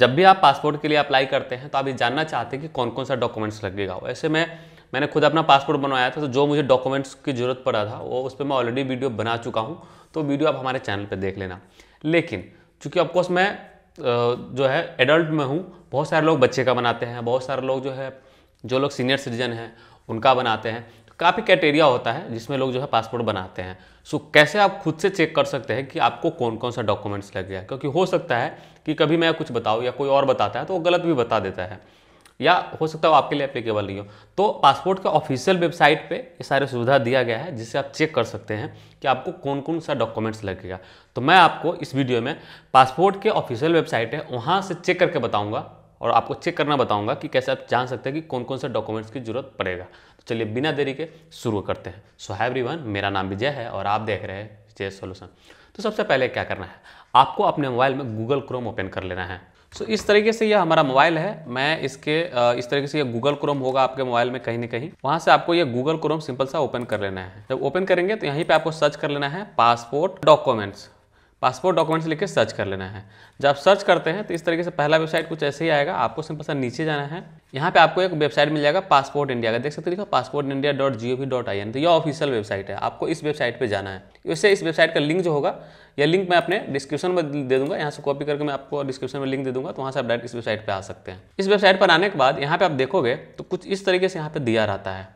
जब भी आप पासपोर्ट के लिए अप्लाई करते हैं तो आप ये जानना चाहते हैं कि कौन कौन सा डॉक्यूमेंट्स लगेगा ऐसे में मैंने खुद अपना पासपोर्ट बनवाया था तो जो मुझे डॉक्यूमेंट्स की ज़रूरत पड़ा था वो उस पर मैं ऑलरेडी वीडियो बना चुका हूँ तो वीडियो आप हमारे चैनल पर देख लेना लेकिन चूँकि ऑफकोर्स मैं जो है एडल्ट में हूँ बहुत सारे लोग बच्चे का बनाते हैं बहुत सारे लोग जो है जो लोग सीनियर सिटीजन हैं उनका बनाते हैं काफ़ी क्राइटेरिया होता है जिसमें लोग जो है पासपोर्ट बनाते हैं सो कैसे आप खुद से चेक कर सकते हैं कि आपको कौन कौन सा डॉक्यूमेंट्स लग गया क्योंकि हो सकता है कि कभी मैं कुछ बताऊँ या कोई और बताता है तो वो गलत भी बता देता है या हो सकता है वो आपके लिए अप्लीकेबल नहीं हो तो पासपोर्ट के ऑफिशियल वेबसाइट पे ये सारे सुविधा दिया गया है जिससे आप चेक कर सकते हैं कि आपको कौन कौन सा डॉक्यूमेंट्स लगेगा तो मैं आपको इस वीडियो में पासपोर्ट के ऑफिशियल वेबसाइट है वहाँ से चेक करके बताऊँगा और आपको चेक करना बताऊंगा कि कैसे आप जान सकते हैं कि कौन कौन से डॉक्यूमेंट्स की जरूरत पड़ेगा तो चलिए बिना देरी के शुरू करते हैं सो है एवरीवन मेरा नाम विजय है और आप देख रहे हैं जे सोल्यूशन तो सबसे पहले क्या करना है आपको अपने मोबाइल में गूगल क्रोम ओपन कर लेना है सो so, इस तरीके से यह हमारा मोबाइल है मैं इसके इस तरीके से ये गूगल क्रोम होगा आपके मोबाइल में कहीं ना कहीं वहाँ से आपको ये गूगल क्रोम सिंपल सा ओपन कर लेना है जब ओपन करेंगे तो यहीं पे आपको सर्च कर लेना है पासपोर्ट डॉक्यूमेंट्स पासपोर्ट डॉक्यूमेंट्स लिख के सर्च कर लेना है जब आप सर्च करते हैं तो इस तरीके से पहला वेबसाइट कुछ ऐसे ही आएगा आपको सिंपल सा नीचे जाना है यहाँ पे आपको एक वेबसाइट मिल जाएगा पासपोर्ट इंडिया का देख सकते हो passport India dot G O V dot I N तो यह ऑफिशियल वेबसाइट है आपको इस वेबसाइट पर जाना है इससे इस वेबसाइट का लिंक जो होगा यह लिंक मैं अपने डिस्क्रिप्शन में दे दूंगा यहाँ से कॉपी करके मैं आपको डिस्क्रिप्शन में लिंक दे दूंगा तो वहाँ से आप डायरेक्ट इस वेबसाइट पर आ सकते हैं इस वेबसाइट पर आने के बाद यहाँ पर आप देखोगे तो कुछ इस तरीके से यहाँ पर दिया रहता है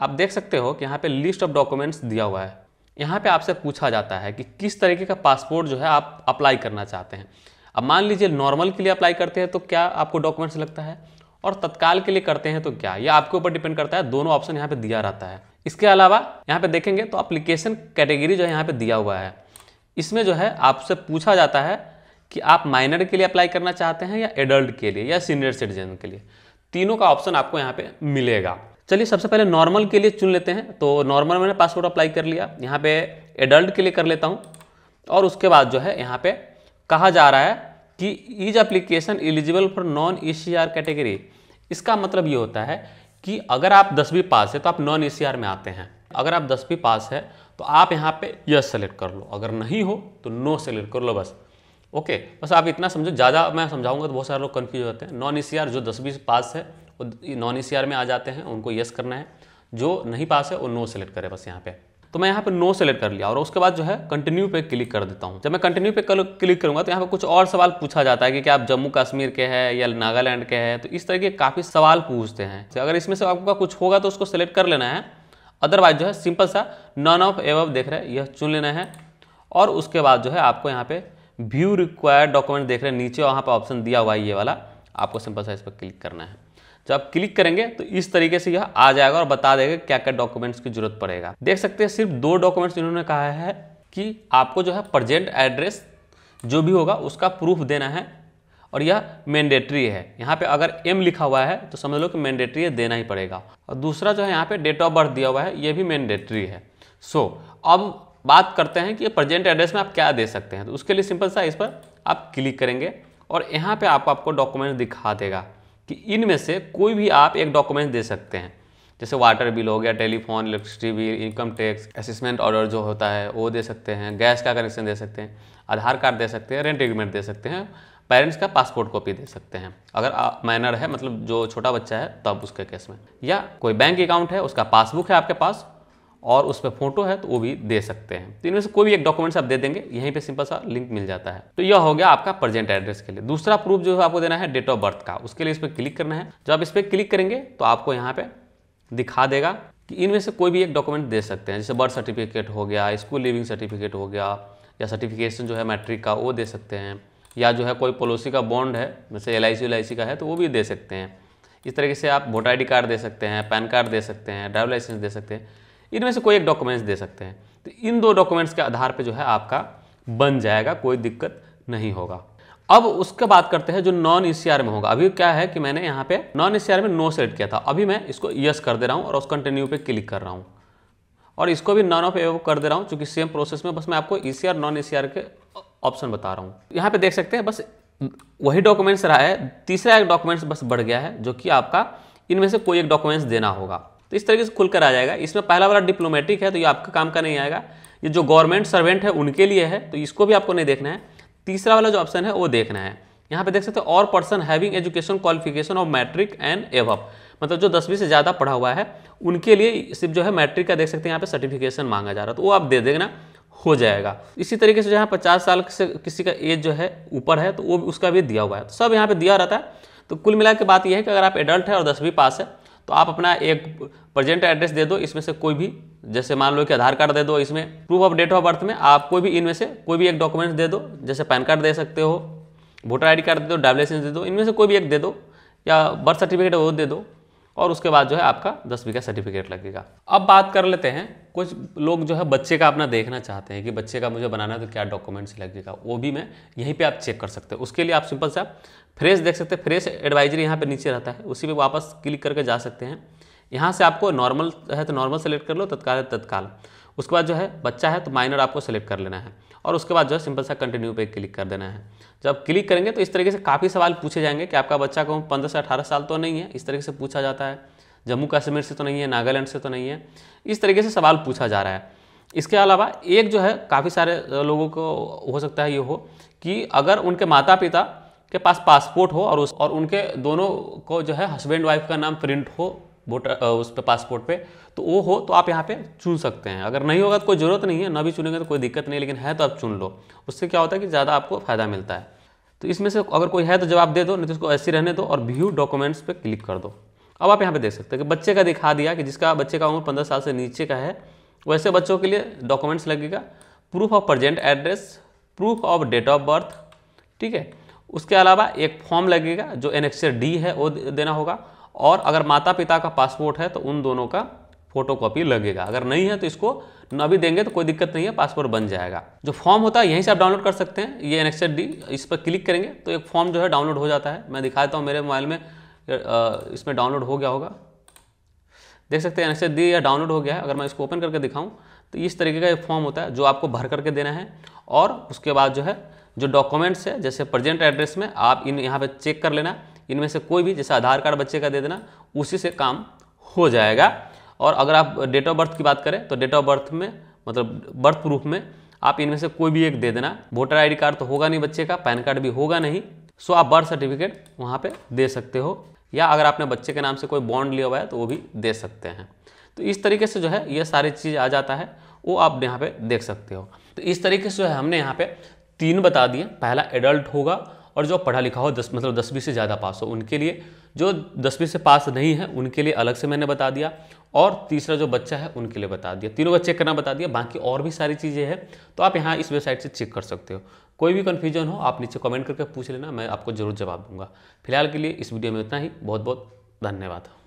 आप देख सकते हो कि यहाँ पर लिस्ट ऑफ डॉक्यूमेंट्स दिया हुआ है यहाँ पे आपसे पूछा जाता है कि किस तरीके का पासपोर्ट जो है आप अप्लाई करना चाहते हैं अब मान लीजिए नॉर्मल के लिए अप्लाई करते हैं तो क्या आपको डॉक्यूमेंट्स लगता है और तत्काल के लिए करते हैं तो क्या यह आपके ऊपर डिपेंड करता है दोनों ऑप्शन यहाँ पे दिया रहता है इसके अलावा यहाँ पे देखेंगे तो अप्लीकेशन कैटेगरी जो है यहाँ पे दिया हुआ है इसमें जो है आपसे पूछा जाता है कि आप माइनर के लिए अप्लाई करना चाहते हैं या एडल्ट के लिए या सीनियर सिटीजन के लिए तीनों का ऑप्शन आपको यहाँ पे मिलेगा चलिए सबसे पहले नॉर्मल के लिए चुन लेते हैं तो नॉर्मल मैंने पासवर्ड अप्लाई कर लिया यहाँ पे एडल्ट के लिए कर लेता हूँ और उसके बाद जो है यहाँ पे कहा जा रहा है कि is application eligible for non A category इसका मतलब ये होता है कि अगर आप दसवीं पास है तो आप नॉन ए में आते हैं अगर आप दसवीं पास है तो आप यहाँ पे यस सेलेक्ट कर लो अगर नहीं हो तो नो सेलेक्ट कर लो बस ओके बस आप इतना समझो ज़्यादा मैं समझाऊंगा तो बहुत सारे लोग कन्फ्यूज होते हैं नॉन ए जो दसवीं पास है नॉन ई e में आ जाते हैं उनको येस करना है जो नहीं पास है वो नो सेलेक्ट करें बस यहाँ पे तो मैं यहाँ पे नो सेलेक्ट कर लिया और उसके बाद जो है कंटिन्यू पे क्लिक कर देता हूँ जब मैं कंटिन्यू पे क्लिक करूँगा तो यहाँ पे कुछ और सवाल पूछा जाता है कि क्या आप जम्मू कश्मीर के हैं या नागालैंड के हैं तो इस तरह के काफ़ी सवाल पूछते हैं तो अगर इसमें से आपका कुछ होगा तो उसको सेलेक्ट कर लेना है अदरवाइज जो है सिंपल सा नॉन ऑफ एव देख रहे हैं यह चुन लेना है और उसके बाद जो है आपको यहाँ पे व्यू रिक्वायर्ड डॉक्यूमेंट देख रहे हैं नीचे वहाँ पर ऑप्शन दिया हुआ है ये वाला आपको सिंपल सा इस पर क्लिक करना है जब आप क्लिक करेंगे तो इस तरीके से यह आ जाएगा और बता देगा क्या क्या डॉक्यूमेंट्स की जरूरत पड़ेगा देख सकते हैं सिर्फ दो डॉक्यूमेंट्स इन्होंने कहा है कि आपको जो है प्रजेंट एड्रेस जो भी होगा उसका प्रूफ देना है और यह मैंडेटरी है यहाँ पे अगर एम लिखा हुआ है तो समझ लो कि मैंडेटरी देना ही पड़ेगा और दूसरा जो है यहाँ पे डेट ऑफ बर्थ दिया हुआ है ये भी मैंडेटरी है सो so, अब बात करते हैं कि प्रेजेंट एड्रेस में आप क्या दे सकते हैं तो उसके लिए सिंपल सा इस पर आप क्लिक करेंगे और यहाँ पे आप आपको डॉक्यूमेंट दिखा देगा कि इनमें से कोई भी आप एक डॉक्यूमेंट दे सकते हैं जैसे वाटर बिल हो गया telephone electricity bill income tax assessment order जो होता है वो दे सकते हैं गैस का कनेक्शन दे सकते हैं आधार कार्ड दे सकते हैं रेंट एग्रीमेंट दे सकते हैं पेरेंट्स का पासपोर्ट कॉपी दे सकते हैं अगर माइनर है मतलब जो छोटा बच्चा है तब तो उसके केस में या कोई बैंक अकाउंट है उसका पासबुक है आपके पास और उस पर फोटो है तो वो भी दे सकते हैं तो इनमें से कोई भी एक डॉक्यूमेंट्स आप दे देंगे यहीं पे सिंपल सा लिंक मिल जाता है तो यह हो गया आपका प्रेजेंट एड्रेस के लिए दूसरा प्रूफ जो है आपको देना है डेट ऑफ बर्थ का उसके लिए इस पर क्लिक करना है जब आप इस पर क्लिक करेंगे तो आपको यहाँ पे दिखा देगा कि इनमें से कोई भी एक डॉक्यूमेंट दे सकते हैं जैसे बर्थ सर्टिफिकेट हो गया स्कूल लिविंग सर्टिफिकेट हो गया या सर्टिफिकेशन जो है मैट्रिक का वो दे सकते हैं या जो है कोई पॉलिसी का बॉन्ड है जैसे एल आई का है तो वो भी दे सकते हैं इस तरीके से आप वोटर आई कार्ड दे सकते हैं पैन कार्ड दे सकते हैं ड्राइविंग लाइसेंस दे सकते हैं इनमें से कोई एक डॉक्यूमेंट्स दे सकते हैं तो इन दो डॉक्यूमेंट्स के आधार पर जो है आपका बन जाएगा कोई दिक्कत नहीं होगा अब उसके बात करते हैं जो नॉन ई में होगा अभी क्या है कि मैंने यहाँ पे नॉन ई में नो सेट किया था अभी मैं इसको यस कर दे रहा हूँ और उस कंटिन्यू पे क्लिक कर रहा हूँ और इसको भी नॉन ऑफ एवो कर दे रहा हूँ चूँकि सेम प्रोसेस में बस मैं आपको ई नॉन ई के ऑप्शन बता रहा हूँ यहाँ पे देख सकते हैं बस वही डॉक्यूमेंट्स रहा है तीसरा एक डॉक्यूमेंट्स बस बढ़ गया है जो कि आपका इनमें से कोई एक डॉक्यूमेंट्स देना होगा तो इस तरीके से खुलकर आ जाएगा इसमें पहला वाला डिप्लोमेटिक है तो ये आपका काम का नहीं आएगा ये जो गवर्नमेंट सर्वेंट है उनके लिए है तो इसको भी आपको नहीं देखना है तीसरा वाला जो ऑप्शन है वो देखना है यहाँ पे देख सकते हो और person having education qualification of matric and एव मतलब जो दसवीं से ज़्यादा पढ़ा हुआ है उनके लिए सिर्फ जो है मैट्रिक का देख सकते हैं यहाँ पे सर्टिफिकेशन मांगा जा रहा है तो वो आप दे देना हो जाएगा इसी तरीके से जहाँ पचास साल से किसी का एज जो है ऊपर है तो वो उसका भी दिया हुआ है तो सब यहाँ पर दिया रहता है तो कुल मिला के बात यह है कि अगर आप एडल्ट है और दसवीं पास है तो आप अपना एक प्रेजेंट एड्रेस दे दो इसमें से कोई भी जैसे मान लो कि आधार कार्ड दे दो इसमें proof of date of birth में आप कोई भी इनमें से कोई भी एक डॉक्यूमेंट दे दो जैसे पैन कार्ड दे सकते हो वोटर आई कार्ड दे दो ड्राइव लाइसेंस दे दो इनमें से कोई भी एक दे दो या बर्थ सर्टिफिकेट वो दे दो और उसके बाद जो है आपका दसवीं का सर्टिफिकेट लगेगा अब बात कर लेते हैं कुछ लोग जो है बच्चे का अपना देखना चाहते हैं कि बच्चे का मुझे बनाना है तो क्या डॉक्यूमेंट्स लगेगा वो भी मैं यहीं पे आप चेक कर सकते हो उसके लिए आप सिंपल से आप फ्रेश देख सकते हैं फ्रेश एडवाइजरी यहाँ पे नीचे रहता है उसी पे वापस क्लिक करके जा सकते हैं यहाँ से आपको नॉर्मल है तो नॉर्मल सेलेक्ट कर लो तत्काल है तो तत्काल उसके बाद जो है बच्चा है तो माइनर आपको सेलेक्ट कर लेना है और उसके बाद जो है सिंपल सा कंटिन्यू पे क्लिक कर देना है जब क्लिक करेंगे तो इस तरीके से काफ़ी सवाल पूछे जाएंगे कि आपका बच्चा को पंद्रह से अठारह साल तो नहीं है इस तरीके से पूछा जाता है जम्मू कश्मीर से तो नहीं है नागालैंड से तो नहीं है इस तरीके से सवाल पूछा जा रहा है इसके अलावा एक जो है काफ़ी सारे लोगों को हो सकता है ये हो कि अगर उनके माता पिता के पास पासपोर्ट हो और उस और उनके दोनों को जो है हस्बैंड वाइफ का नाम प्रिंट हो वोटर उस पर पासपोर्ट पे तो वो हो तो आप यहाँ पे चुन सकते हैं अगर नहीं होगा तो कोई ज़रूरत नहीं है ना भी चुनेंगे तो कोई दिक्कत नहीं लेकिन है तो आप चुन लो उससे क्या होता है कि ज़्यादा आपको फ़ायदा मिलता है तो इसमें से अगर कोई है तो जवाब दे दो नहीं तो उसको ऐसे रहने दो और व्यू डॉक्यूमेंट्स पर क्लिक कर दो अब आप यहाँ पर देख सकते हैं कि बच्चे का दिखा दिया कि जिसका बच्चे का उम्र पंद्रह साल से नीचे का है वैसे बच्चों के लिए डॉक्यूमेंट्स लगेगा proof of present address proof of date of birth ठीक है उसके अलावा एक फॉर्म लगेगा जो एनेक्सर डी है वो देना होगा और अगर माता पिता का पासपोर्ट है तो उन दोनों का फोटोकॉपी लगेगा अगर नहीं है तो इसको न भी देंगे तो कोई दिक्कत नहीं है पासपोर्ट बन जाएगा जो फॉर्म होता है यहीं से आप डाउनलोड कर सकते हैं ये एनेक्सर डी इस पर क्लिक करेंगे तो एक फॉर्म जो है डाउनलोड हो जाता है मैं दिखा देता हूँ मेरे मोबाइल में इसमें डाउनलोड हो गया होगा देख सकते हैं एनएक्सर डी या डाउनलोड हो गया है अगर मैं इसको ओपन करके दिखाऊँ तो इस तरीके का एक फॉर्म होता है जो आपको भर करके देना है और उसके बाद जो है जो डॉक्यूमेंट्स है जैसे प्रेजेंट एड्रेस में आप इन यहाँ पे चेक कर लेना इनमें से कोई भी जैसे आधार कार्ड बच्चे का दे देना उसी से काम हो जाएगा और अगर आप डेट ऑफ बर्थ की बात करें तो डेट ऑफ बर्थ में मतलब बर्थ प्रूफ में आप इनमें से कोई भी एक दे देना वोटर आईडी कार्ड तो होगा नहीं बच्चे का पैन कार्ड भी होगा नहीं सो आप बर्थ सर्टिफिकेट वहाँ पे दे सकते हो या अगर आपने बच्चे के नाम से कोई बॉन्ड लिया हुआ है तो वो भी दे सकते हैं तो इस तरीके से जो है ये सारी चीज़ आ जाता है वो आप यहाँ पे देख सकते हो तो इस तरीके से जो है हमने यहाँ पे तीन बता दिए पहला एडल्ट होगा और जो पढ़ा लिखा हो दस मतलब दसवीं से ज़्यादा पास हो उनके लिए जो दसवीं से पास नहीं है उनके लिए अलग से मैंने बता दिया और तीसरा जो बच्चा है उनके लिए बता दिया तीनों बच्चे करना बता दिया बाकी और भी सारी चीज़ें हैं तो आप यहाँ इस वेबसाइट से चेक कर सकते हो कोई भी कन्फ्यूजन हो आप नीचे कमेंट करके पूछ लेना मैं आपको ज़रूर जवाब दूंगा फिलहाल के लिए इस वीडियो में इतना ही बहुत बहुत धन्यवाद